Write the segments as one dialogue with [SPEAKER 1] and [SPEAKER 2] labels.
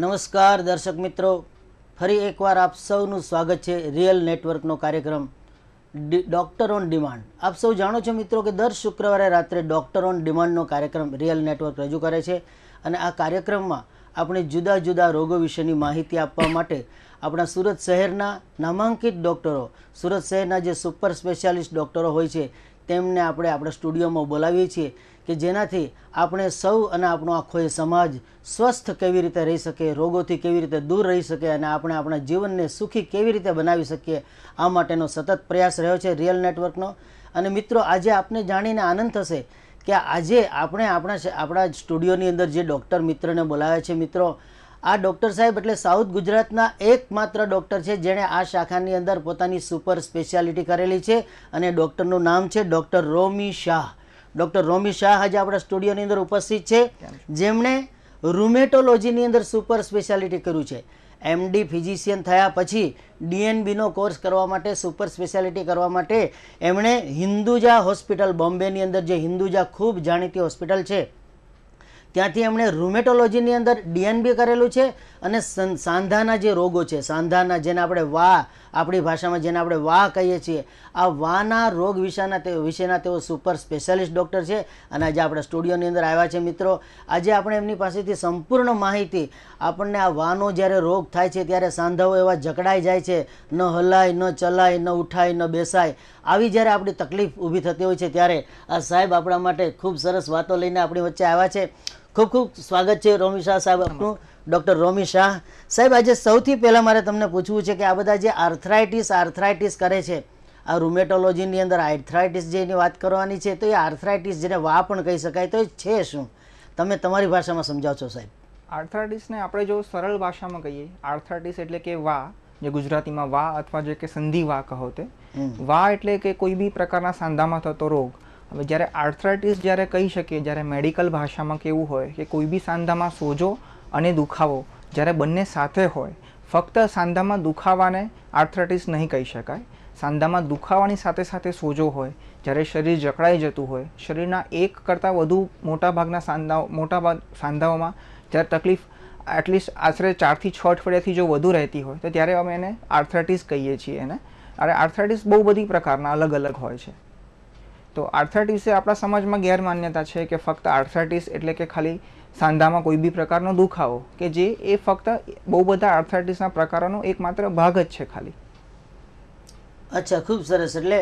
[SPEAKER 1] નમસ્કાર દર્શક મિત્રો ફરી એકવાર આપ સૌનું સ્વાગત છે રિયલ નેટવર્કનો કાર્યક્રમ ડૉક્ટર ઓન ડિમાન્ડ આપ સૌ જાણો છો મિત્રો કે દર શુક્રવારે રાત્રે ડોક્ટર ઓન ડિમાન્ડનો કાર્યક્રમ રિયલ નેટવર્ક રજૂ કરે છે અને આ કાર્યક્રમમાં આપણે જુદા જુદા રોગો વિશેની માહિતી આપવા માટે આપણા સુરત શહેરના નામાંકિત ડૉક્ટરો સુરત શહેરના જે સુપર સ્પેશિયાલિસ્ટ ડૉક્ટરો હોય છે તેમને આપણે આપણા સ્ટુડિયોમાં બોલાવીએ છીએ કે જેનાથી આપણે સૌ અને આપણો આખો એ સમાજ સ્વસ્થ કેવી રીતે રહી શકે રોગોથી કેવી રીતે દૂર રહી શકે અને આપણે આપણા જીવનને સુખી કેવી રીતે બનાવી શકીએ આ માટેનો સતત પ્રયાસ રહ્યો છે રિયલ નેટવર્કનો અને મિત્રો આજે આપને જાણીને આનંદ થશે કે આજે આપણે આપણા આપણા સ્ટુડિયોની અંદર જે ડૉક્ટર મિત્રને બોલાવ્યા છે મિત્રો આ ડૉક્ટર સાહેબ એટલે સાઉથ ગુજરાતના એકમાત્ર ડૉક્ટર છે જેણે આ શાખાની અંદર પોતાની સુપર સ્પેશિયાલિટી કરેલી છે અને ડૉક્ટરનું નામ છે ડૉક્ટર રોમી શાહ ડૉક્ટર રોમી શાહ આજે આપણા સ્ટુડિયોની અંદર ઉપસ્થિત છે જેમણે રૂમેટોલોજીની અંદર સુપર સ્પેશિયાલિટી કર્યું છે એમડી ફિઝિશિયન થયા પછી ડીએનબીનો કોર્સ કરવા માટે સુપર સ્પેશિયાલિટી કરવા માટે એમણે હિન્દુજા હોસ્પિટલ બોમ્બેની અંદર જે હિન્દુજા ખૂબ જાણીતી હોસ્પિટલ છે ત્યાંથી એમણે રૂમેટોલોજીની અંદર ડીએનબી કરેલું છે અને સાંધાના જે રોગો છે સાંધાના જેને આપણે વા આપણી ભાષામાં જેને આપણે વાહ કહીએ છીએ આ વાહના રોગ વિશેના તે વિશેના તેઓ સુપર સ્પેશિયાલિસ્ટ ડૉક્ટર છે અને આજે આપણા સ્ટુડિયોની અંદર આવ્યા છે મિત્રો આજે આપણે એમની પાસેથી સંપૂર્ણ માહિતી આપણને આ વાનો જ્યારે રોગ થાય છે ત્યારે સાંધાઓ એવા જકડાઈ જાય છે ન હલાય ન ચલાય ન ઉઠાય ન બેસાય આવી જ્યારે આપણી તકલીફ ઊભી થતી હોય છે ત્યારે આ સાહેબ આપણા માટે ખૂબ સરસ વાતો લઈને આપણી વચ્ચે આવ્યા છે ખૂબ ખૂબ સ્વાગત છે રોમિશા સાહેબ આપનું ડૉક્ટર રોમી શાહ સાહેબ આજે સૌથી પહેલાં મારે તમને પૂછવું છે કે આ બધા જે આર્થરાઇટિસ આર્થરાઇટિસ કરે છે આ રૂમેટોલોજીની અંદર આર્થરાઇટિસ જેની વાત કરવાની છે તો એ આર્થરાઇટિસ જેને વા પણ કહી શકાય તો એ છે શું તમે તમારી ભાષામાં સમજાવશો સાહેબ
[SPEAKER 2] આર્થરાઇટિસને આપણે જો સરળ ભાષામાં કહીએ આર્થરાઇટિસ એટલે કે વા
[SPEAKER 1] જે ગુજરાતીમાં વા અથવા જે કે સંધિ વા
[SPEAKER 2] કહો તે વા એટલે કે કોઈ બી પ્રકારના સાંધામાં થતો રોગ હવે જ્યારે આર્થરાઇટિસ જ્યારે કહી શકીએ જ્યારે મેડિકલ ભાષામાં કેવું હોય કે કોઈ બી સાંધામાં સોજો અને દુખાવો જ્યારે બંને સાથે હોય ફક્ત સાંધામાં દુખાવાને આર્થરાઇટિસ નહીં કહી શકાય સાંધામાં દુખાવાની સાથે સાથે સોજો હોય જ્યારે શરીર જકડાઈ જતું હોય શરીરના એક કરતાં વધુ મોટાભાગના સાંધાઓ મોટા સાંધાઓમાં જ્યારે તકલીફ એટલીસ્ટ આશરે ચારથી છ અઠવાડિયાથી જો વધુ રહેતી હોય તો ત્યારે અમે એને આર્થરાઇટિસ કહીએ છીએ એને અને આર્થરાઇટિસ બહુ બધી પ્રકારના અલગ અલગ હોય છે તો આર્થરાઇટિસ એ આપણા સમાજમાં ગેરમાન્યતા છે કે ફક્ત આર્થરાઇટિસ એટલે કે ખાલી સાંધામાં કોઈ બી પ્રકારનો દુખાવો કે જે
[SPEAKER 1] એ ફક્ત બહુ બધા
[SPEAKER 2] આર્થરાઇટિસના પ્રકારોનો એકમાત્ર ભાગ જ છે ખાલી
[SPEAKER 1] અચ્છા ખૂબ સરસ એટલે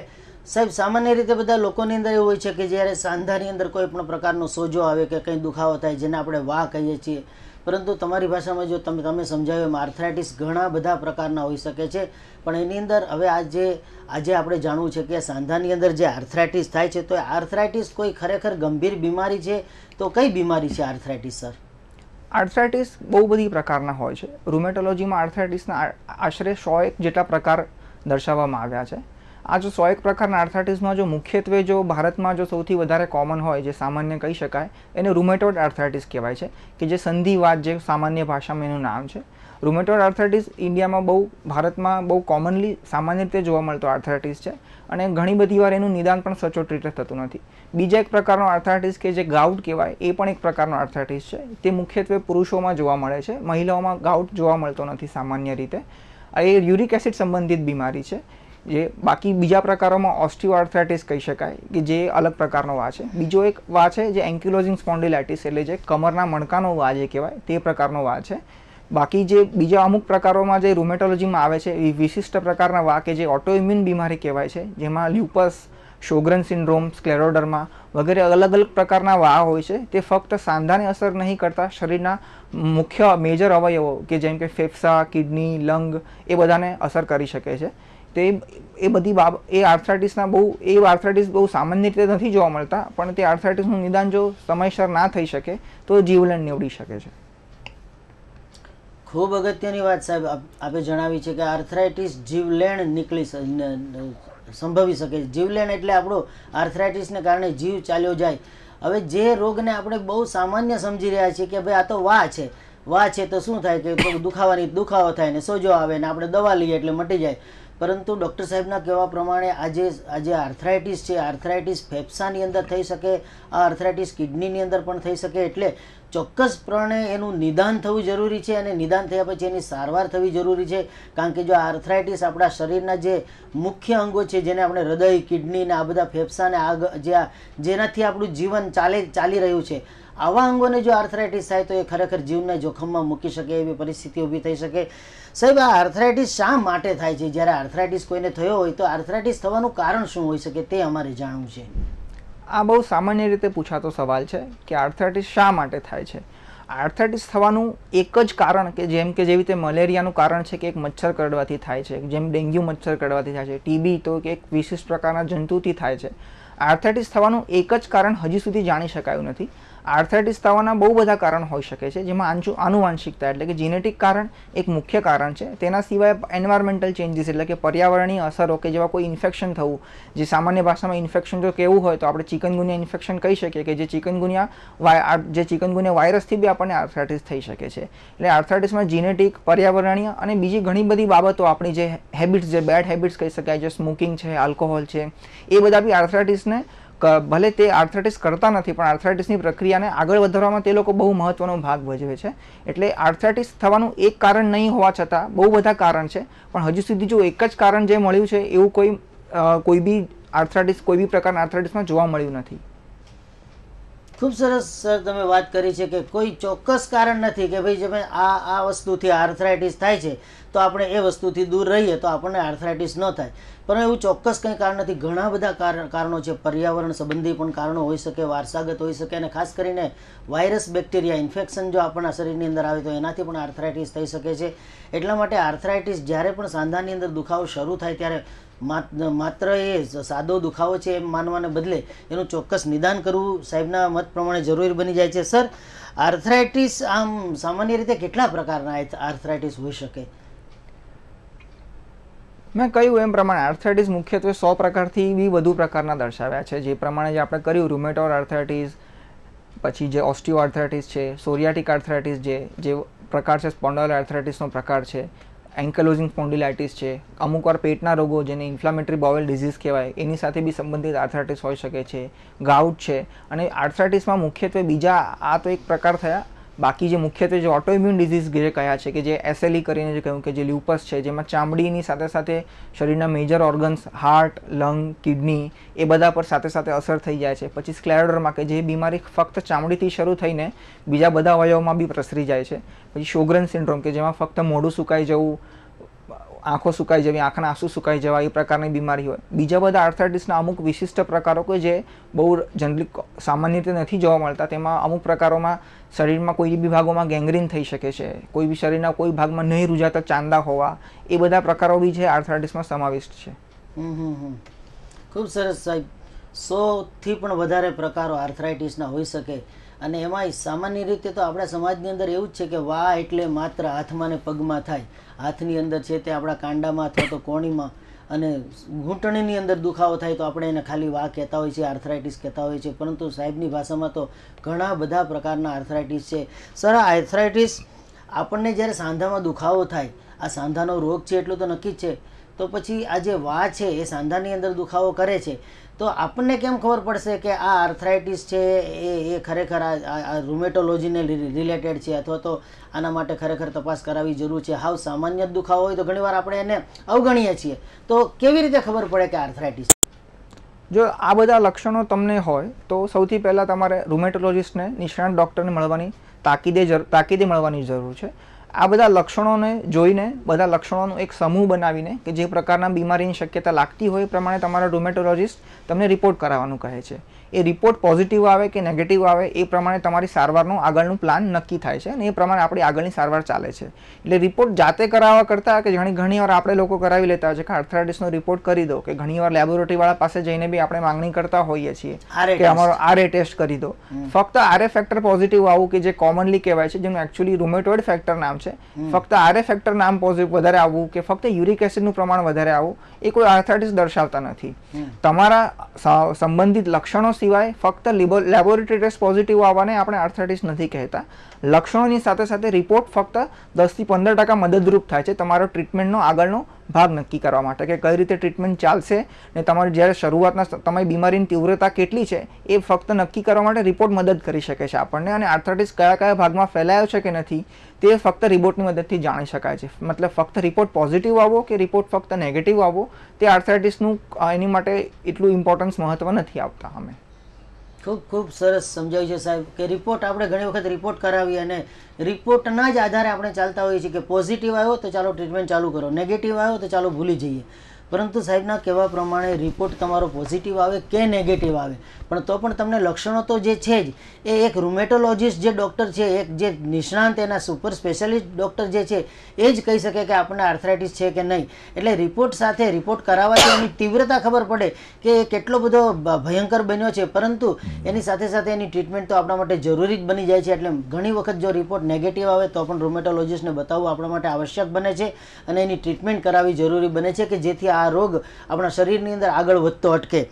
[SPEAKER 1] સાહેબ સામાન્ય રીતે બધા લોકોની અંદર એવું હોય છે કે જ્યારે સાંધાની અંદર કોઈ પણ પ્રકારનો સોજો આવે કે કંઈ દુખાવો થાય જેને આપણે વાહ કહીએ છીએ પરંતુ તમારી ભાષામાં જો તમે તમે સમજાવ્યું એમ આર્થરાઇટિસ ઘણા બધા પ્રકારના હોઈ શકે છે પણ એની અંદર હવે આજે આજે આપણે જાણવું છે કે સાંધાની અંદર જે આર્થરાઇટિસ થાય છે તો આર્થરાઇટિસ કોઈ ખરેખર ગંભીર બીમારી છે તો કઈ બીમારી છે આર્થરાઇટિસ સર આર્થરાઇટિસ બહુ બધી
[SPEAKER 2] પ્રકારના હોય છે રૂમેટોલોજીમાં આર્થરાઇટિસના આશરે સો એક જેટલા પ્રકાર દર્શાવવામાં આવ્યા છે આ જો સો એક પ્રકારના આર્થરાઇટિસમાં જો મુખ્યત્વે જો ભારતમાં જો સૌથી વધારે કોમન હોય જે સામાન્ય કહી શકાય એને રૂમેટોડ આર્થરાઇટિસ કહેવાય છે કે જે સંધિવાદ જે સામાન્ય ભાષામાં એનું નામ છે રૂમેટોડ આર્થરાઇટિસ ઇન્ડિયામાં બહુ ભારતમાં બહુ કોમનલી સામાન્ય રીતે જોવા મળતો આર્થરાઇટિસ છે અને ઘણી બધી વાર એનું નિદાન પણ સચોટ રીતે થતું નથી બીજા એક પ્રકારનો આર્થરાઇટિસ કે જે ગાઉટ કહેવાય એ પણ એક પ્રકારનો આર્થરાઇટિસ છે તે મુખ્યત્વે પુરુષોમાં જોવા મળે છે મહિલાઓમાં ગાઉટ જોવા મળતો નથી સામાન્ય રીતે એ યુરિક એસિડ સંબંધિત બીમારી છે જે બાકી બીજા પ્રકારોમાં ઓસ્ટિયોઆર્થ્રાઇટિસ કહી શકાય કે જે અલગ પ્રકારનો વા છે બીજો એક વા છે જે એન્ક્યુલોઝિંગ સ્પોન્ડિલાઇટિસ એટલે જે કમરના મણકાનો વા જે કહેવાય તે પ્રકારનો વા છે બાકી જે બીજા અમુક પ્રકારોમાં જે રૂમેટોલોજીમાં આવે છે એ વિશિષ્ટ પ્રકારના વા કે જે ઓટોઇમ્યુન બીમારી કહેવાય છે જેમાં લ્યુપસ શોગ્રન સિન્ડ્રોમ સ્ક્લેરોડર્મા વગેરે અલગ અલગ પ્રકારના વાહ હોય છે તે ફક્ત સાંધાને અસર નહીં કરતા શરીરના મુખ્ય મેજર અવયવો કે જેમ કે ફેફસા કિડની લંગ એ બધાને અસર કરી શકે છે તો એ બધી બાબ એ આર્થરાઇટિસના બહુ એ આર્થરાઇટિસ બહુ સામાન્ય રીતે નથી જોવા મળતા પણ તે આર્થરાઇટિસનું નિદાન જો સમયસર ના થઈ શકે તો જીવલેણ નીવડી શકે છે
[SPEAKER 1] ખૂબ અગત્યની વાત સાહેબ આપે જણાવી છે કે આર્થરાઇટિસ જીવલેણ નીકળી સંભવી શકે છે જીવલેણ એટલે આપણો આર્થરાઇટિસને કારણે જીવ ચાલ્યો જાય હવે જે રોગને આપણે બહુ સામાન્ય સમજી રહ્યા છીએ કે ભાઈ આ તો વા છે વા છે તો શું થાય કે દુખાવાની દુખાવો થાય ને સોજો આવે ને આપણે દવા લઈએ એટલે મટી જાય પરંતુ ડૉક્ટર સાહેબના કહેવા પ્રમાણે આજે આજે આર્થરાઇટિસ છે આર્થરાઇટિસ ફેફસાની અંદર થઈ શકે આ આર્થરાઇટિસ કિડનીની અંદર પણ થઈ શકે એટલે ચોક્કસપણે એનું નિદાન થવું જરૂરી છે અને નિદાન થયા પછી એની સારવાર થવી જરૂરી છે કારણ કે જો આર્થરાઇટિસ આપણા શરીરના જે મુખ્ય અંગો છે જેને આપણે હૃદય કિડની ને આ બધા ફેફસાને આગ જે જેનાથી આપણું જીવન ચાલે ચાલી રહ્યું છે આવા અંગોને જો આર્થરાઇટિસ થાય તો એ ખરેખર જીવના જોખમમાં મૂકી શકે એવી પરિસ્થિતિ ઊભી થઈ શકે સાહેબ આ આર્થરાઇટિસ શા માટે થાય છે જ્યારે આર્થરાઇટિસ કોઈને થયો હોય તો આર્થરાઇટિસ થવાનું કારણ શું હોઈ શકે તે અમારે જાણવું છે આ બહુ સામાન્ય રીતે
[SPEAKER 2] પૂછાતો સવાલ છે કે આર્થરાઇટિસ શા માટે થાય છે આર્થરાઇટિસ થવાનું એક જ કારણ કે જેમ કે જેવી રીતે મલેરિયાનું કારણ છે કે એક મચ્છર કરડવાથી થાય છે જેમ ડેન્ગ્યુ મચ્છર કરડવાથી થાય છે ટીબી તો કે એક વિશિષ્ટ પ્રકારના જંતુથી થાય છે આર્થરાઇટિસ થવાનું એક જ કારણ હજી સુધી જાણી શકાયું નથી આર્થરાઇટિસ થવાના બહુ બધા કારણ હોઈ શકે છે જેમાં આંચુ આનુવાંશિકતા એટલે કે જીનેટિક કારણ એક મુખ્ય કારણ છે તેના સિવાય એન્વાયરમેન્ટલ ચેન્જીસ એટલે કે પર્યાવરણીય અસરો કે જેવા કોઈ ઇન્ફેક્શન થવું જે સામાન્ય ભાષામાં ઇન્ફેક્શન જો કેવું હોય તો આપણે ચિકનગુનિયા ઇન્ફેક્શન કહી શકીએ કે જે ચિકનગુનિયા જે ચિકનગુનિયા વાયરસથી બી આપણને આર્થરાઇટિસ થઈ શકે છે એટલે આર્થરાઇટિસમાં જીનેટિક પર્યાવરણીય અને બીજી ઘણી બધી બાબતો આપણી જે હેબિટ્સ જે બેડ હેબિટ્સ કહી શકાય જે સ્મોકિંગ છે આલ્કોહોલ છે એ બધા બી આર્થરાઇટિસને ભલે તે આર્થરાઇટિસ કરતા નથી પણ આર્થરાઇટિસની પ્રક્રિયાને આગળ વધારવામાં તે લોકો બહુ મહત્ત્વનો ભાગ ભજવે છે એટલે આર્થરાઇટિસ થવાનું એક કારણ નહીં હોવા છતાં બહુ બધા કારણ છે પણ હજુ સુધી જો એક જ કારણ જે મળ્યું છે એવું કોઈ કોઈ બી આર્થરાઇટિસ કોઈ બી પ્રકારના આર્થરાઇટિસમાં જોવા મળ્યું નથી
[SPEAKER 1] ખૂબ સરસ સર તમે વાત કરી છે કે કોઈ ચોક્કસ કારણ નથી કે ભાઈ તમે આ આ વસ્તુથી આર્થરાઇટિસ થાય છે તો આપણે એ વસ્તુથી દૂર રહીએ તો આપણને આર્થરાઇટિસ ન થાય પણ એવું ચોક્કસ કંઈ કારણ નથી ઘણા બધા કારણો છે પર્યાવરણ સંબંધી પણ કારણો હોઈ શકે વારસાગત હોઈ શકે અને ખાસ કરીને વાયરસ બેક્ટેરિયા ઇન્ફેક્શન જો આપણા શરીરની અંદર આવે તો એનાથી પણ આર્થરાઇટિસ થઈ શકે છે એટલા માટે આર્થરાઇટિસ જ્યારે પણ સાંધાની અંદર દુખાવો શરૂ થાય ત્યારે માત્ર એ સાદો દુખાવો છે એમ માનવાને બદલે એનું ચોક્કસ નિદાન કરવું સાહેબના મત પ્રમાણે જરૂરી બની જાય છે સર આર્થરાઇટિસ આમ સામાન્ય રીતે કેટલા પ્રકારના આર્થરાઇટિસ હોઈ શકે
[SPEAKER 2] મેં કહ્યું એમ પ્રમાણે આર્થરાઇટિસ મુખ્યત્વે સો પ્રકારથી બી વધુ પ્રકારના દર્શાવ્યા છે જે પ્રમાણે જે આપણે કર્યું રૂમેટોર આર્થરાઇટિસ પછી જે ઓસ્ટિયો આર્થરાઇટિસ છે સોરિયાટિક આર્થરાઇટિસ જે જે પ્રકાર છે સ્પોન્ડોલ આર્થરાઇટિસનો પ્રકાર છે એન્કલોઝિંગ સ્પોન્ડિલાઇટિસ છે અમુક વાર પેટના રોગો જેને ઇન્ફ્લામેટરી બોવેલ ડિઝીઝ કહેવાય એની સાથે બી સંબંધિત આર્થરાઇટિસ હોઈ શકે છે ગાઉટ છે અને આર્થરાઇટિસમાં મુખ્યત્વે બીજા આ તો એક પ્રકાર થયા બાકી જે મુખ્યત્વે જે ઓટોઇમ્યુન ડિઝીઝ જે કયા છે કે જે એસએલઈ e કરીને જે કહ્યું કે જે લ્યુપસ છે જેમાં ચામડીની સાથે સાથે શરીરના major organs heart lung kidney એ બધા પર સાથે સાથે અસર થઈ જાય છે પછી સ્ક્લેરોડરમાં કે જે બીમારી ફક્ત ચામડીથી શરૂ થઈને બીજા બધા અવયવોમાં બી પ્રસરી જાય છે પછી શોગ્રન સિન્ડ્રોમ કે જેમાં ફક્ત મોઢું સુકાઈ જવું આંખો સુકાઈ જવી આંખના આંસુ સુકાઈ જવા એ પ્રકારની બીમારી હોય બીજા બધા આર્થરાઇટિસના અમુક વિશિષ્ટ પ્રકારો કે જે બહુ જનરલી સામાન્ય રીતે નથી જોવા મળતા તેમાં અમુક પ્રકારોમાં શરીરમાં કોઈ બી ભાગોમાં ગેંગ્રીન થઈ શકે છે કોઈ બી શરીરના કોઈ ભાગમાં નહીં રૂજાતા ચાંદા હોવા એ બધા પ્રકારો બી છે આર્થરાઇટિસમાં સમાવિષ્ટ છે
[SPEAKER 1] ખૂબ સરસ સાહેબ સોથી પણ વધારે પ્રકારો આર્થરાઇટિસના હોઈ શકે અને એમાં સામાન્ય રીતે તો આપણા સમાજની અંદર એવું જ છે કે વાહ એટલે માત્ર હાથમાં ને પગમાં થાય હાથની અંદર છે તે આપણા કાંડામાં અથવા તો કોણીમાં અને ઘૂંટણીની અંદર દુખાવો થાય તો આપણે એને ખાલી વા કહેતા હોય છે આર્થરાઇટિસ કહેતા હોય છે પરંતુ સાહેબની ભાષામાં તો ઘણા બધા પ્રકારના આર્થરાઇટિસ છે સર આ આર્થરાઇટિસ આપણને જ્યારે સાંધામાં દુખાવો થાય આ સાંધાનો રોગ છે એટલું તો નક્કી જ છે તો પછી આ જે વા છે એ સાંધાની અંદર દુખાવો કરે છે તો આપણને કેમ ખબર પડશે કે આ આર્થરાઇટિસ છે એ એ ખરેખર આ રૂમેટોલોજીને રિલેટેડ છે અથવા તો આના માટે ખરેખર તપાસ કરાવવી જરૂર છે હાવ સામાન્ય દુખાવો હોય તો ઘણીવાર આપણે એને અવગણીએ છીએ તો કેવી રીતે ખબર પડે કે આર્થરાઇટિસ
[SPEAKER 2] જો આ બધા લક્ષણો તમને હોય તો સૌથી પહેલાં તમારે રૂમેટોલોજિસ્ટને નિષ્ણાત ડૉક્ટરને મળવાની તાકીદે તાકીદે મળવાની જરૂર છે આ બધા લક્ષણોને જોઈને બધા લક્ષણોનો એક સમૂહ બનાવીને કે જે પ્રકારના બીમારીની શક્યતા લાગતી હોય એ પ્રમાણે તમારા ડોમેટોલોજિસ્ટ તમને રિપોર્ટ કરાવવાનું કહે છે એ રિપોર્ટ પોઝિટિવ આવે કે નેગેટિવ આવે એ પ્રમાણે તમારી સારવારનું આગળનું પ્લાન નક્કી થાય છે અને એ પ્રમાણે આપણી આગળની સારવાર ચાલે છે એટલે રિપોર્ટ જાતે કરાવવા કરતાં કે ઘણી ઘણીવાર આપણે લોકો કરાવી લેતા હોય છે કે આર્થરાઇટિસનો રિપોર્ટ કરી દો કે ઘણીવાર લેબોરેટરીવાળા પાસે જઈને બી આપણે માંગણી કરતા હોઈએ છીએ કે અમારો આરએ ટેસ્ટ કરી દો ફક્ત આરએ ફેક્ટર પોઝિટિવ આવું કે જે કોમનલી કહેવાય છે જેનું એકચ્યુઅલી રૂમેટોઇડ ફેક્ટર નામ છે ફક્ત આરએ ફેક્ટર નામ પોઝિટિવ વધારે આવવું કે ફક્ત યુરિક એસિડનું પ્રમાણ વધારે આવવું એ કોઈ આર્થરાઇટિસ દર્શાવતા નથી તમારા સંબંધિત લક્ષણો સિવાય ફક્ત લેબોરેટરી ટેસ્ટ પોઝિટિવ આવવાને આપણે આર્થરાઇટિસ નથી કહેતા લક્ષણોની સાથે સાથે રિપોર્ટ ફક્ત દસથી પંદર ટકા મદદરૂપ થાય છે તમારો ટ્રીટમેન્ટનો આગળનો ભાગ નક્કી કરવા માટે કે કઈ રીતે ટ્રીટમેન્ટ ચાલશે ને તમારી જ્યારે શરૂઆતના તમારી બીમારીની તીવ્રતા કેટલી છે એ ફક્ત નક્કી કરવા માટે રિપોર્ટ મદદ કરી શકે છે આપણને અને આર્થરાઇટિસ કયા કયા ભાગમાં ફેલાયો છે કે નથી તે ફક્ત રિપોર્ટની મદદથી જાણી શકાય છે મતલબ ફક્ત રિપોર્ટ પોઝિટિવ આવો કે રિપોર્ટ ફક્ત નેગેટિવ આવો તે આર્થરાઇટિસનું એની માટે એટલું ઇમ્પોર્ટન્સ મહત્ત્વ નથી આવતા અમે
[SPEAKER 1] ખૂબ ખૂબ સરસ સમજાવ્યું છે સાહેબ કે રિપોર્ટ આપણે ઘણી વખત રિપોર્ટ કરાવી અને રિપોર્ટના જ આધારે આપણે ચાલતા હોઈએ છીએ કે પોઝિટિવ આવ્યો તો ચાલો ટ્રીટમેન્ટ ચાલુ કરો નેગેટિવ આવ્યો તો ચાલો ભૂલી જઈએ પરંતુ સાહેબના કહેવા પ્રમાણે રિપોર્ટ તમારો પોઝિટિવ આવે કે નેગેટિવ આવે પણ તો પણ તમને લક્ષણો તો જે છે જ એ એક રૂમેટોલોજિસ્ટ જે ડૉક્ટર છે એક જે નિષ્ણાંત એના સુપર સ્પેશિયલિસ્ટ ડૉક્ટર જે છે એ જ કહી શકે કે આપણને આર્થરાઇટિસ છે કે નહીં એટલે રિપોર્ટ સાથે રિપોર્ટ કરાવવાથી એની તીવ્રતા ખબર પડે કે એ કેટલો બધો ભયંકર બન્યો છે પરંતુ એની સાથે સાથે એની ટ્રીટમેન્ટ તો આપણા માટે જરૂરી જ બની જાય છે એટલે ઘણી વખત જો રિપોર્ટ નેગેટિવ આવે તો પણ રૂમેટોલોજિસ્ટને બતાવવું આપણા માટે આવશ્યક બને છે અને એની ટ્રીટમેન્ટ કરાવવી જરૂરી બને છે કે જેથી આ આ રોગ આપણા શરીરની અંદર આગળ વધતો અટકે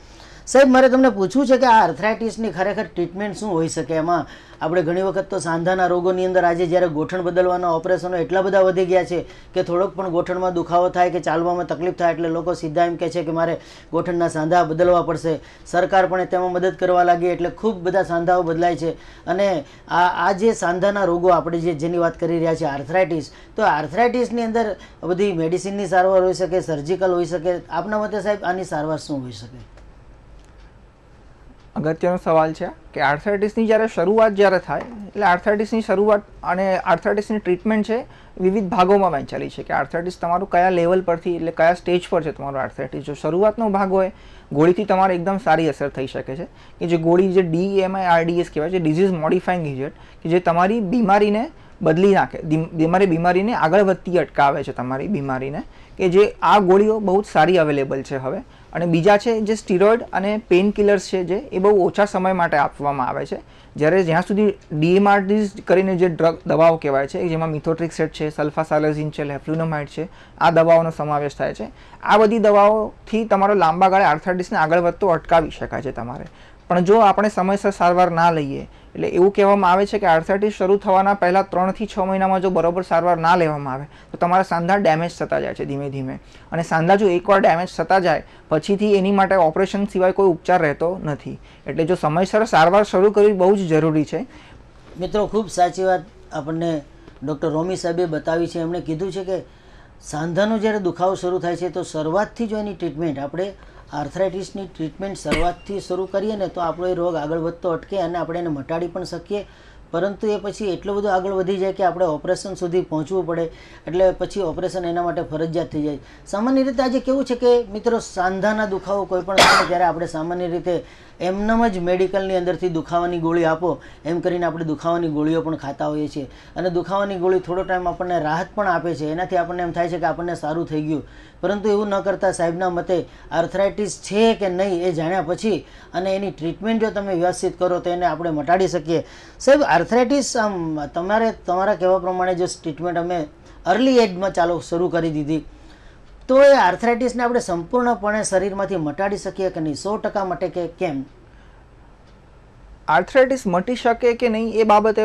[SPEAKER 1] સાહેબ મારે તમને પૂછવું છે કે આ આર્થરાઇટિસની ખરેખર ટ્રીટમેન્ટ શું હોઈ શકે એમાં આપણે ઘણી વખત તો સાંધાના રોગોની અંદર આજે જ્યારે ગોઠણ બદલવાના ઓપરેશનો એટલા બધા વધી ગયા છે કે થોડોક પણ ગોઠણમાં દુખાવો થાય કે ચાલવામાં તકલીફ થાય એટલે લોકો સીધા એમ કહે છે કે મારે ગોઠણના સાંધા બદલવા પડશે સરકાર પણ તેમાં મદદ કરવા લાગી એટલે ખૂબ બધા સાંધાઓ બદલાય છે અને આ આ જે સાંધાના રોગો આપણે જે જેની વાત કરી રહ્યા છીએ આર્થરાઇટિસ તો આર્થરાઇટિસની અંદર બધી મેડિસિનની સારવાર હોઈ શકે સર્જિકલ હોઈ શકે આપના મતે સાહેબ આની સારવાર શું હોઈ શકે
[SPEAKER 2] અગત્યનો સવાલ છે કે આર્થરાઇટિસની જ્યારે શરૂઆત જ્યારે થાય એટલે આર્થરાઇટિસની શરૂઆત અને આર્થરાઇટિસની ટ્રીટમેન્ટ છે વિવિધ ભાગોમાં વહેંચાલી છે કે આર્થરાઇટિસ તમારું કયા લેવલ પરથી એટલે કયા સ્ટેજ પર છે તમારું આર્થરાઇટિસ જો શરૂઆતનો ભાગ હોય ગોળીથી તમારે એકદમ સારી અસર થઈ શકે છે કે જે ગોળી જે ડીએમઆઈ આરડીએસ કહેવાય છે ડિઝીઝ મોડિફાઇંગ એજન્ટ કે જે તમારી બીમારીને બદલી નાખે તમારી બીમારીને આગળ વધતી અટકાવે છે તમારી બીમારીને કે જે આ ગોળીઓ બહુ જ સારી અવેલેબલ છે હવે અને બીજા છે જે સ્ટીરોઇડ અને પેઇન કિલર્સ છે જે એ બહુ ઓછા સમય માટે આપવામાં આવે છે જ્યારે જ્યાં સુધી ડીએમઆરડીઝ કરીને જે ડ્રગ દવાઓ કહેવાય છે જેમાં મિથોટ્રિક્સેટ છે સલ્ફાસાલેઝિન છે લેફ્લુનોમાઇડ છે આ દવાઓનો સમાવેશ થાય છે આ બધી દવાઓથી તમારો લાંબા ગાળે આર્થરાઇટિસને આગળ વધતો અટકાવી શકાય છે તમારે પણ જો આપણે સમયસર સારવાર ના લઈએ એટલે એવું કહેવામાં આવે છે કે આર્થરાઇટિસ શરૂ થવાના પહેલાં ત્રણથી છ મહિનામાં જો બરાબર સારવાર ના લેવામાં આવે તો તમારા સાંધા ડેમેજ થતા જાય છે ધીમે ધીમે અને સાંધા જો એકવાર ડેમેજ થતા જાય પછીથી એની માટે ઓપરેશન સિવાય કોઈ ઉપચાર રહેતો નથી એટલે જો સમયસર સારવાર શરૂ કરવી
[SPEAKER 1] બહુ જ જરૂરી છે મિત્રો ખૂબ સાચી વાત આપણને ડૉક્ટર રોમી સાહેબે બતાવી છે એમણે કીધું છે કે સાંધાનું જ્યારે દુખાવો શરૂ થાય છે તો શરૂઆતથી જો એની ટ્રીટમેન્ટ આપણે આર્થરાઇટિસની ટ્રીટમેન્ટ શરૂઆતથી શરૂ કરીએ ને તો આપણો એ રોગ આગળ વધતો અટકે અને આપણે એને મટાડી પણ શકીએ પરંતુ એ પછી એટલું બધું આગળ વધી જાય કે આપણે ઓપરેશન સુધી પહોંચવું પડે એટલે પછી ઓપરેશન એના માટે ફરજિયાત થઈ જાય સામાન્ય રીતે આજે કેવું છે કે મિત્રો સાંધાના દુખાવો કોઈ પણ ત્યારે આપણે સામાન્ય રીતે એમનેમ જ મેડિકલની અંદરથી દુખાવાની ગોળી આપો એમ કરીને આપણે દુખાવાની ગોળીઓ પણ ખાતા હોઈએ છીએ અને દુખાવાની ગોળી થોડો ટાઈમ આપણને રાહત પણ આપે છે એનાથી આપણને એમ થાય છે કે આપણને સારું થઈ ગયું પરંતુ એવું ન કરતાં સાહેબના મતે આર્થરાઇટિસ છે કે નહીં એ જાણ્યા પછી અને એની ટ્રીટમેન્ટ જો તમે વ્યવસ્થિત કરો તો એને આપણે મટાડી શકીએ સાહેબ આર્થરાઇટિસ આમ તમારે તમારા કહેવા પ્રમાણે જો ટ્રીટમેન્ટ અમે અર્લી એજમાં ચાલો શરૂ કરી દીધી તો એ આર્થરાઇટિસને આપણે સંપૂર્ણપણે શરીરમાંથી મટાડી શકીએ કે નહીં સો ટકા મટે કે કેમ આર્થરાઇટિસ
[SPEAKER 2] મટી શકે કે નહીં એ બાબતે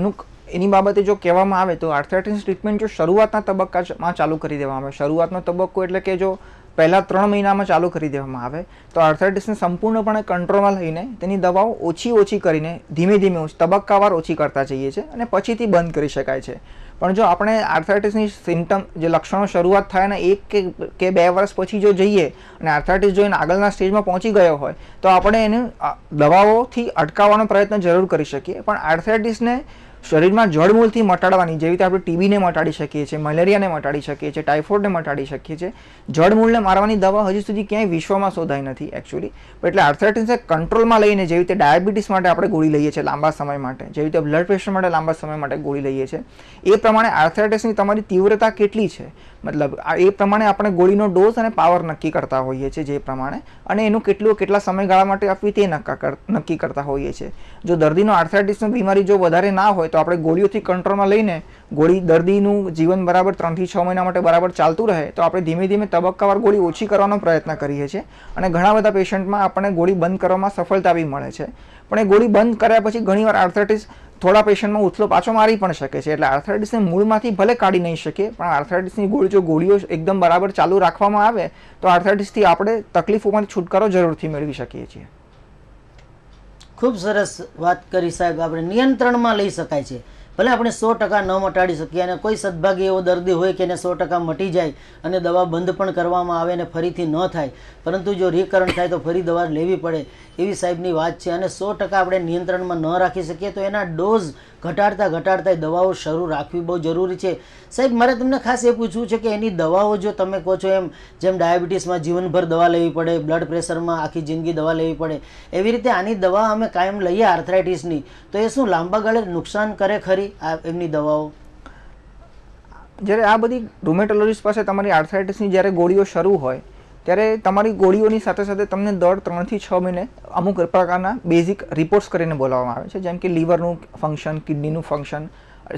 [SPEAKER 2] એનું એની બાબતે જો કહેવામાં આવે તો આર્થરાઇટિસ ટ્રીટમેન્ટ જો શરૂઆતના તબક્કામાં ચાલુ કરી દેવામાં આવે શરૂઆતનો તબક્કો એટલે કે જો પહેલાં ત્રણ મહિનામાં ચાલુ કરી દેવામાં આવે તો આર્થરાઇટિસને સંપૂર્ણપણે કંટ્રોલમાં લઈને તેની દવાઓ ઓછી ઓછી કરીને ધીમે ધીમે તબક્કાવાર ઓછી કરતા જઈએ છીએ અને પછીથી બંધ કરી શકાય છે પણ જો આપણે આર્થરાઇટિસની સિમ્ટમ જે લક્ષણો શરૂઆત થાય ને એક કે બે વર્ષ પછી જો જઈએ અને આર્થરાઇટિસ જોઈને આગળના સ્ટેજમાં પહોંચી ગયો હોય તો આપણે એને દવાઓથી અટકાવવાનો પ્રયત્ન જરૂર કરી શકીએ પણ આર્થરાઇટિસને શરીરમાં જળમૂળથી મટાડવાની જેવી રીતે આપણે ટીબીને મટાડી શકીએ છીએ મલેરિયાને મટાડી શકીએ છીએ ટાઇફોઇડને મટાડી શકીએ છીએ જળમૂળને મારવાની દવા હજી સુધી ક્યાંય વિશ્વમાં શોધાઈ નથી એકચ્યુઅલી એટલે આર્થરાઇટિસને કંટ્રોલમાં લઈને જેવી રીતે ડાયાબિટીસ માટે આપણે ગોળી લઈએ છીએ લાંબા સમય માટે જેવી રીતે બ્લડ પ્રેશર માટે લાંબા સમય માટે ગોળી લઈએ છીએ એ પ્રમાણે આર્થરાઇટિસની તમારી તીવ્રતા કેટલી છે મતલબ એ પ્રમાણે આપણે ગોળીનો ડોઝ અને પાવર નક્કી કરતા હોઈએ છીએ જે પ્રમાણે અને એનું કેટલું કેટલા સમયગાળા માટે આપવી તે નક્કા નક્કી કરતા હોઈએ છીએ જો દર્દીનો આર્થરાઇટિસની બીમારી જો વધારે ના હોય તો તો આપણે ગોળીઓથી કંટ્રોલમાં લઈને ગોળી દર્દીનું જીવન બરાબર ત્રણથી છ મહિના માટે બરાબર ચાલતું રહે તો આપણે ધીમે ધીમે તબક્કાવાર ગોળી ઓછી કરવાનો પ્રયત્ન કરીએ છીએ અને ઘણા બધા પેશન્ટમાં આપણને ગોળી બંધ કરવામાં સફળતા બી મળે છે પણ એ ગોળી બંધ કર્યા પછી ઘણીવાર આર્થરાઇટિસ થોડા પેશન્ટમાં ઉથલો પાછો મારી પણ શકે છે એટલે આર્થરાઇટિસને મૂળમાંથી ભલે કાઢી નહીં શકીએ પણ આર્થરાઇટિસની ગોળી જો ગોળીઓ એકદમ બરાબર ચાલુ રાખવામાં આવે તો આર્થરાઇટિસથી આપણે તકલીફોમાંથી છુટકારો જરૂરથી મેળવી શકીએ છીએ
[SPEAKER 1] ખૂબ સરસ વાત કરી સાહેબ આપણે નિયંત્રણમાં લઈ શકાય છે ભલે આપણે સો ટકા ન મટાડી શકીએ અને કોઈ સદભાગી એવો દર્દી હોય કે એને સો ટકા મટી જાય અને દવા બંધ પણ કરવામાં આવે અને ફરીથી ન થાય પરંતુ જો રિકરણ થાય તો ફરી દવા લેવી પડે એવી સાહેબની વાત છે અને સો ટકા આપણે નિયંત્રણમાં ન રાખી શકીએ તો એના ડોઝ ઘટાડતા ઘટાડતા એ દવાઓ શરૂ રાખવી બહુ જરૂરી છે સાહેબ મારે તમને ખાસ એ પૂછવું છે કે એની દવાઓ જો તમે કહો છો એમ જેમ ડાયાબિટીસમાં જીવનભર દવા લેવી પડે બ્લડ પ્રેશરમાં આખી જિંદગી દવા લેવી પડે એવી રીતે આની દવા અમે કાયમ લઈએ આર્થરાઇટીસની તો એ શું લાંબા ગાળે નુકસાન કરે ખરી આ એમની દવાઓ
[SPEAKER 2] જ્યારે આ બધી રૂમેટોલોજીસ્ટ પાસે તમારી આર્થરાઇટિસની જ્યારે ગોળીઓ શરૂ હોય ત્યારે તમારી ગોળીઓની સાથે સાથે તમને દર ત્રણથી છ મહિને અમુક પ્રકારના બેઝિક રિપોર્ટ્સ કરીને બોલાવવામાં આવે છે જેમ કે લીવરનું ફંક્શન કિડનીનું ફંક્શન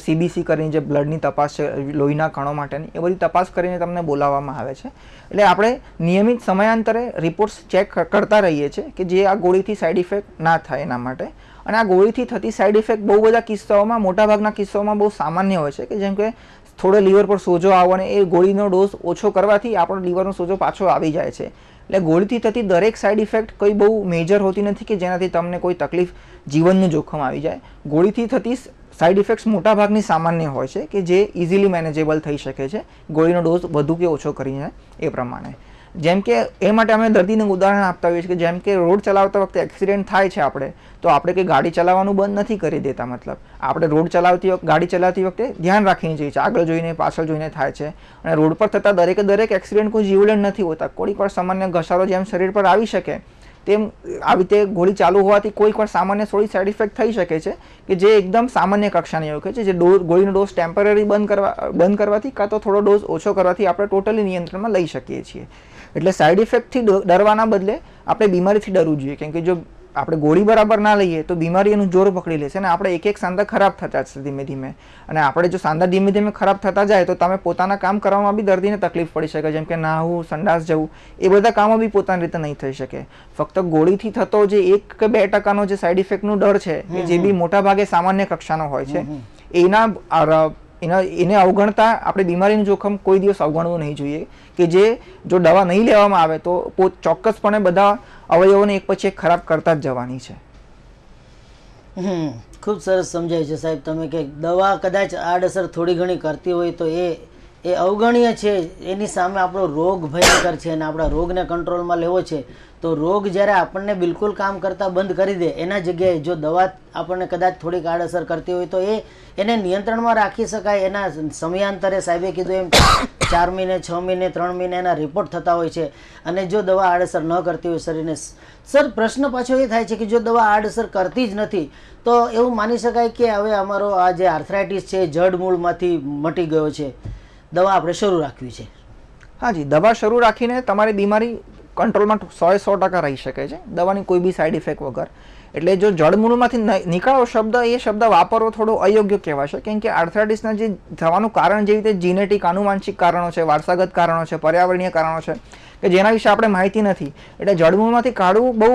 [SPEAKER 2] સીબીસી કરીને જે બ્લડની તપાસ છે લોહીના કણો માટેની એ બધી તપાસ કરીને તમને બોલાવવામાં આવે છે એટલે આપણે નિયમિત સમયાંતરે રિપોર્ટ્સ ચેક કરતા રહીએ છીએ કે જે આ ગોળીથી સાઇડ ઇફેક્ટ ના થાય એના માટે અને આ ગોળીથી થતી સાઇડ ઇફેક્ટ બહુ બધા કિસ્સાઓમાં મોટાભાગના કિસ્સાઓમાં બહુ સામાન્ય હોય છે કે જેમ કે થોડો લીવર પર સોજો આવો અને એ ગોળીનો ડોઝ ઓછો કરવાથી આપણો લીવરનો સોજો પાછો આવી જાય છે એટલે ગોળીથી થતી દરેક સાઈડ ઇફેક્ટ કોઈ બહુ મેજર હોતી નથી કે જેનાથી તમને કોઈ તકલીફ જીવનનું જોખમ આવી જાય ગોળીથી થતી સાઇડ ઇફેક્ટ્સ મોટાભાગની સામાન્ય હોય છે કે જે ઇઝીલી મેનેજેબલ થઈ શકે છે ગોળીનો ડોઝ વધુ કે ઓછો કરીને એ પ્રમાણે જેમ કે એ માટે અમે દર્દીને ઉદાહરણ આપતા હોઈએ છીએ કે જેમ કે રોડ ચલાવતા વખતે એક્સિડન્ટ થાય છે આપણે તો આપણે કંઈ ગાડી ચલાવવાનું બંધ નથી કરી દેતા મતલબ આપણે રોડ ચલાવતી ગાડી ચલાવતી વખતે ધ્યાન રાખીને જઈએ છીએ આગળ જોઈને પાછળ જોઈને થાય છે અને રોડ પર થતાં દરેકે દરેક એક્સિડન્ટ કોઈ જીવલેણ નથી હોતા કોઈક વાર સામાન્ય ઘસારો જેમ શરીર પર આવી શકે તેમ આવી રીતે ગોળી ચાલુ હોવાથી કોઈક વાર સામાન્ય થોડી સાઇડ ઇફેક્ટ થઈ શકે છે કે જે એકદમ સામાન્ય કક્ષાની હોય છે જે ડોઝ ગોળીનો ડોઝ ટેમ્પરરી બંધ કરવા બંધ કરવાથી કાં તો થોડો ડોઝ ઓછો કરવાથી આપણે ટોટલી નિયંત્રણમાં લઈ શકીએ છીએ એટલે સાઇડ ઇફેક્ટથી ડરવાના બદલે આપણે બીમારીથી ડરવું જોઈએ કેમ કે જો આપણે ગોળી બરાબર ના લઈએ તો બીમારી એનું જોર પકડી લેશે અને આપણે એક એક સાંધા ખરાબ થતા જશે ધીમે ધીમે અને આપણે જો સાંધા ધીમે ધીમે ખરાબ થતા જાય તો તમે પોતાના કામ કરવામાં બી દર્દીને તકલીફ પડી શકે જેમ કે નાહવું સંડાસ જવું એ બધા કામો બી પોતાની રીતે નહીં થઈ શકે ફક્ત ગોળીથી થતો જે એક કે બે ટકાનો જે સાઇડ ઇફેક્ટનો ડર છે એ જે બી મોટા ભાગે સામાન્ય કક્ષાનો હોય છે એના એના એને અવગણતા આપણે બીમારીનું જોખમ કોઈ દિવસ અવગણવું નહીં જોઈએ કે જે જો દવા નહીં લેવામાં આવે તો ચોક્કસપણે બધા અવયવોને એક પછી એક ખરાબ કરતા જ જવાની છે
[SPEAKER 1] ખૂબ સરસ સમજાય છે સાહેબ તમે કે દવા કદાચ આડઅસર થોડી ઘણી કરતી હોય તો એ એ અવગણ્ય છે એની સામે આપણો રોગ ભયંકર છે અને આપણા રોગને કંટ્રોલમાં લેવો છે તો રોગ જ્યારે આપણને બિલકુલ કામ કરતાં બંધ કરી દે એના જગ્યાએ જો દવા આપણને કદાચ થોડીક આડઅસર કરતી હોય તો એ એને નિયંત્રણમાં રાખી શકાય એના સમયાંતરે સાહેબે કીધું એમ ચાર મહિને છ મહિને ત્રણ મહિને એના રિપોર્ટ થતા હોય છે અને જો દવા આડઅસર ન કરતી હોય શરીરને સર પ્રશ્ન પાછો એ થાય છે કે જો દવા આડઅસર કરતી જ નથી તો એવું માની શકાય કે હવે અમારો આ જે આર્થરાઇટિસ છે જડ મૂળમાંથી મટી ગયો છે દવા આપણે શરૂ રાખવી છે હાજી દવા શરૂ રાખીને તમારી બીમારી
[SPEAKER 2] કંટ્રોલમાં સો સો ટકા રહી શકે છે દવાની કોઈ બી સાઈડ ઇફેક્ટ વગર એટલે જો જળમૂળમાંથી નીકળો શબ્દ એ શબ્દ વાપરવો થોડો અયોગ્ય કહેવાશે કેમ કે આર્થરાઇટિસના જે થવાનું કારણ જેવી રીતે જીનેટિક આનુવાંશિક કારણો છે વારસાગત કારણો છે પર્યાવરણીય કારણો છે કે જેના વિશે આપણે માહિતી નથી એટલે જળમૂળમાંથી કાઢવું બહુ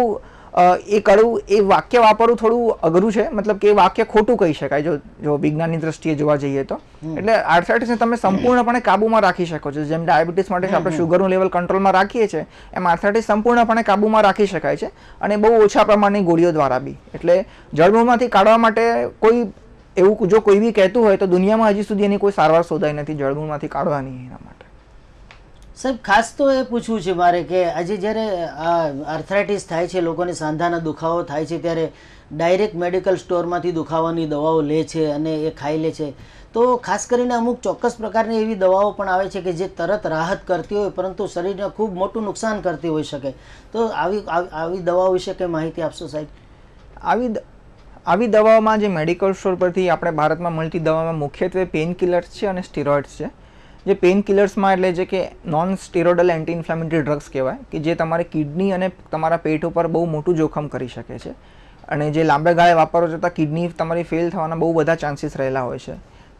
[SPEAKER 2] એ કરવું એ વાક્ય વાપરવું થોડું અઘરું છે મતલબ કે એ વાક્ય ખોટું કહી શકાય જો જો વિજ્ઞાનની દ્રષ્ટિએ જોવા જઈએ તો એટલે આર્થરાઇટિસને તમે સંપૂર્ણપણે કાબૂમાં રાખી શકો છો જેમ ડાયાબિટીસ માટે આપણે શુગરનું લેવલ કંટ્રોલમાં રાખીએ છીએ એમ આર્થરાઇટિસ સંપૂર્ણપણે કાબૂમાં રાખી શકાય છે અને બહુ ઓછા પ્રમાણની ગોળીઓ દ્વારા બી એટલે જળમૂળમાંથી કાઢવા માટે કોઈ એવું જો કોઈ બી કહેતું હોય તો દુનિયામાં હજી સુધી એની કોઈ સારવાર શોધાઈ
[SPEAKER 1] નથી જળમૂળમાંથી કાઢવાની એના માટે સાહેબ ખાસ તો એ પૂછવું છે મારે કે આજે જ્યારે આ આર્થરાઇટિસ થાય છે લોકોને સાંધાના દુખાવો થાય છે ત્યારે ડાયરેક્ટ મેડિકલ સ્ટોરમાંથી દુખાવાની દવાઓ લે છે અને એ ખાઈ લે છે તો ખાસ કરીને અમુક ચોક્કસ પ્રકારની એવી દવાઓ પણ આવે છે કે જે તરત રાહત કરતી હોય પરંતુ શરીરને ખૂબ મોટું નુકસાન કરતી હોઈ શકે તો આવી આવી દવાઓ વિશે કંઈ માહિતી આપશો સાહેબ આવી
[SPEAKER 2] આવી દવાઓમાં જે મેડિકલ સ્ટોર પરથી આપણે ભારતમાં મળતી દવામાં મુખ્યત્વે પેઇનકિલર્સ છે અને સ્ટીરોઇડ્સ છે જે પેઇન કિલર્સમાં એટલે જે કે non steroidal anti inflammatory drugs કહેવાય કે જે તમારે કિડની અને તમારા પેટ ઉપર બહુ મોટું જોખમ કરી શકે છે અને જે લાંબા ગાળે વાપરો છતાં કિડની તમારી ફેલ થવાના બહુ બધા ચાન્સીસ રહેલા હોય છે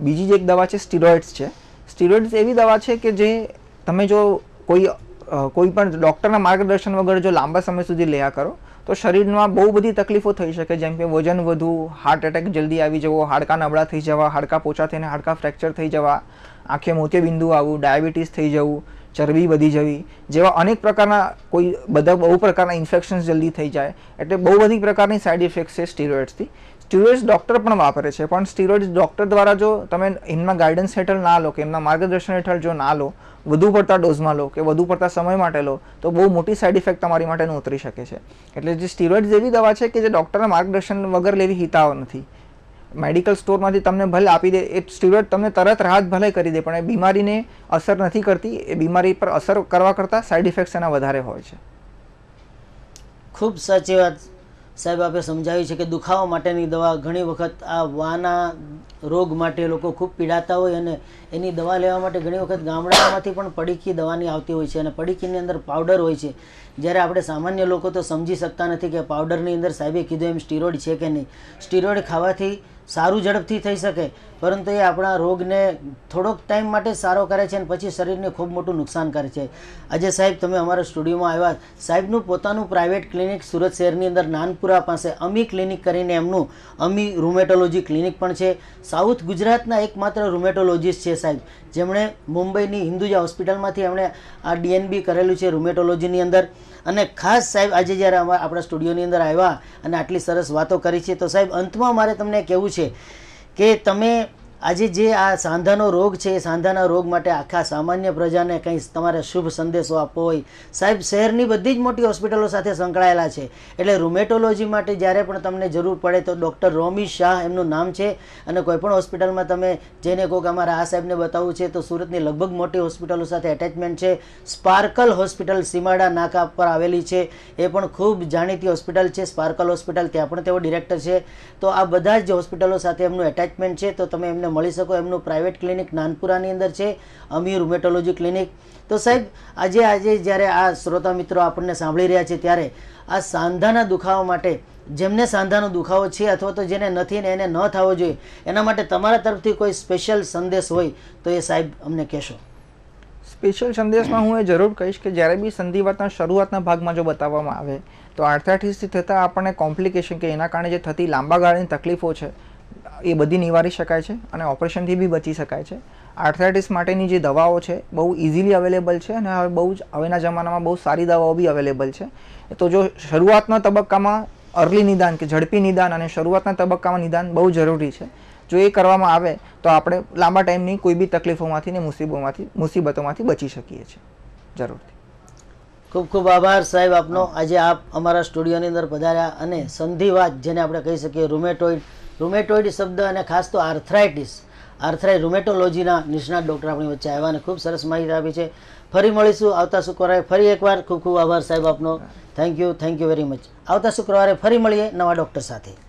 [SPEAKER 2] બીજી જે એક દવા છે સ્ટીરોઇડ્સ છે સ્ટીરોઇડ્સ એવી દવા છે કે જે તમે જો કોઈ કોઈ પણ ડૉક્ટરના માર્ગદર્શન વગર જો લાંબા સમય સુધી લેયા કરો તો શરીરમાં બહુ બધી તકલીફો થઈ શકે જેમ કે વજન વધવું હાર્ટ એટેક જલ્દી આવી જવો હાડકાં નબળા થઈ જવા હાડકાં પોચા થઈને હાડકા ફ્રેક્ચર થઈ જવા આંખે મોતિયાબિંદુ આવવું ડાયાબિટીસ થઈ જવું ચરબી વધી જવી જેવા અનેક પ્રકારના કોઈ બધા બહુ પ્રકારના ઇન્ફેક્શન્સ જલ્દી થઈ જાય એટલે બહુ બધી પ્રકારની સાઇડ ઇફેક્ટ્સ છે સ્ટીરોઇડ્સથી સ્ટીરોઇડ્સ ડૉક્ટર પણ વાપરે છે પણ સ્ટીરોઇડ્સ ડૉક્ટર દ્વારા જો તમે એમના ગાઈડન્સ હેઠળ ના લો કે એમના માર્ગદર્શન હેઠળ જો ના લો વધુ પડતા ડોઝમાં લો કે વધુ પડતા સમય માટે લો તો બહુ મોટી સાઇડ ઇફેક્ટ તમારી માટેનું ઉતરી શકે છે એટલે જે સ્ટીરોઇડ એવી દવા છે કે જે ડૉક્ટરના માર્ગદર્શન વગર લેવી હિતાવ નથી મેડિકલ સ્ટોરમાંથી તમને ભલે આપી દે એ સ્ટીરોઇડ તમને તરત રાહત ભલે કરી દે પણ એ બીમારીને અસર નથી કરતી એ બીમારી પર અસર કરવા કરતાં સાઇડ ઇફેક્ટ્સ એના વધારે હોય છે
[SPEAKER 1] ખૂબ સાચી વાત સાહેબ આપે સમજાવ્યું છે કે દુખાવા માટેની દવા ઘણી વખત આ વાના રોગ માટે લોકો ખૂબ પીડાતા હોય અને એની દવા લેવા માટે ઘણી વખત ગામડામાંથી પણ પડીકી દવાની આવતી હોય છે અને પડીકીની અંદર પાવડર હોય છે જ્યારે આપણે સામાન્ય લોકો તો સમજી શકતા નથી કે પાવડરની અંદર સાહેબે કીધું એમ સ્ટીરોઇડ છે કે નહીં સ્ટીરોઇડ ખાવાથી સારું ઝડપથી થઈ શકે પરંતુ એ આપણા રોગને થોડોક ટાઈમ માટે સારો કરે છે અને પછી શરીરને ખૂબ મોટું નુકસાન કરે છે આજે સાહેબ તમે અમારા સ્ટુડિયોમાં આવ્યા સાહેબનું પોતાનું પ્રાઇવેટ ક્લિનિક સુરત શહેરની અંદર નાનપુરા પાસે અમી ક્લિનિક કરીને એમનું અમી રૂમેટોલોજી ક્લિનિક પણ છે સાઉથ ગુજરાતના એકમાત્ર રૂમેટોલોજીસ્ટ છે સાહેબ જેમણે મુંબઈની હિન્દુજા હોસ્પિટલમાંથી એમણે આ ડીએનબી કરેલું છે રૂમેટોલોજીની અંદર અને ખાસ સાહેબ આજે જ્યારે આપણા સ્ટુડિયોની અંદર આવ્યા અને આટલી સરસ વાતો કરી છે તો સાહેબ અંતમાં મારે તમને કહેવું છે કે તમે આજે જે આ સાંધાનો રોગ છે એ સાંધાના રોગ માટે આખા સામાન્ય પ્રજાને કંઈ તમારે શુભ સંદેશો આપવો હોય સાહેબ શહેરની બધી જ મોટી હોસ્પિટલો સાથે સંકળાયેલા છે એટલે રૂમેટોલોજી માટે જ્યારે પણ તમને જરૂર પડે તો ડૉક્ટર રોમી શાહ એમનું નામ છે અને કોઈપણ હોસ્પિટલમાં તમે જેને કોઈક અમારા આ સાહેબને બતાવવું છે તો સુરતની લગભગ મોટી હોસ્પિટલો સાથે એટેચમેન્ટ છે સ્પાર્કલ હોસ્પિટલ સીમાડા નાકા પર આવેલી છે એ પણ ખૂબ જાણીતી હોસ્પિટલ છે સ્પાર્કલ હોસ્પિટલ ત્યાં પણ તેઓ ડિરેક્ટર છે તો આ બધા જ હોસ્પિટલો સાથે એમનું એટેચમેન્ટ છે તો તમે એમને મળી શકો એમનું પ્રાઇવેટ ક્લિનિક નાનપુરાની અંદર છે અમીર રૂમેટોલોજી ક્લિનિક તો સાહેબ આજે આજે જ્યારે આ શ્રોતા મિત્રો આપણને સાંભળી રહ્યા છે ત્યારે આ સાંધાના દુખાવા માટે જેમને સાંધાનો દુખાવો છે અથવા તો જેને નથી ને એને ન થવો જોઈએ એના માટે તમારા તરફથી કોઈ સ્પેશિયલ સંદેશ હોય તો એ સાહેબ અમને કહેશો સ્પેશિયલ
[SPEAKER 2] સંદેશમાં હું એ જરૂર કહીશ કે જ્યારે બી સંધિવાતના શરૂઆતના ભાગમાં જો બતાવવામાં આવે તો આર્થરાઇટિસથી થતા આપણને કોમ્પ્લિકેશન કે એના કારણે જે થતી લાંબા ગાળાની તકલીફો છે એ બધી નિવારી શકાય છે અને ઓપરેશનથી બી બચી શકાય છે આર્થરાઇટિસ માટેની જે દવાઓ છે બહુ ઇઝીલી અવેલેબલ છે અને હવે બહુ જ હવેના જમાનામાં બહુ સારી દવાઓ બી અવેલેબલ છે તો જો શરૂઆતના તબક્કામાં અર્લી નિદાન કે ઝડપી નિદાન અને શરૂઆતના તબક્કામાં નિદાન બહુ જરૂરી છે જો એ કરવામાં આવે તો આપણે લાંબા ટાઈમની કોઈ બી તકલીફોમાંથી ને મુસીબોમાંથી મુસીબતોમાંથી બચી શકીએ છીએ જરૂરથી
[SPEAKER 1] ખૂબ ખૂબ આભાર સાહેબ આપનો આજે આપ અમારા સ્ટુડિયોની અંદર પધાર્યા અને સંધિવાત જેને આપણે કહી શકીએ રૂમેટોઇડ રૂમેટોઇડ શબ્દ અને ખાસ તો આર્થરાઇટિસ આર્થરાઇ રૂમેટોલોજીના નિષ્ણાત ડૉક્ટર આપણી વચ્ચે આવ્યા અને ખૂબ સરસ માહિતી આપી છે ફરી મળીશું આવતા શુક્રવારે ફરી એકવાર ખૂબ ખૂબ આભાર સાહેબ આપનો thank you thank you very much આવતા શુક્રવારે ફરી મળીએ નવા ડૉક્ટર સાથે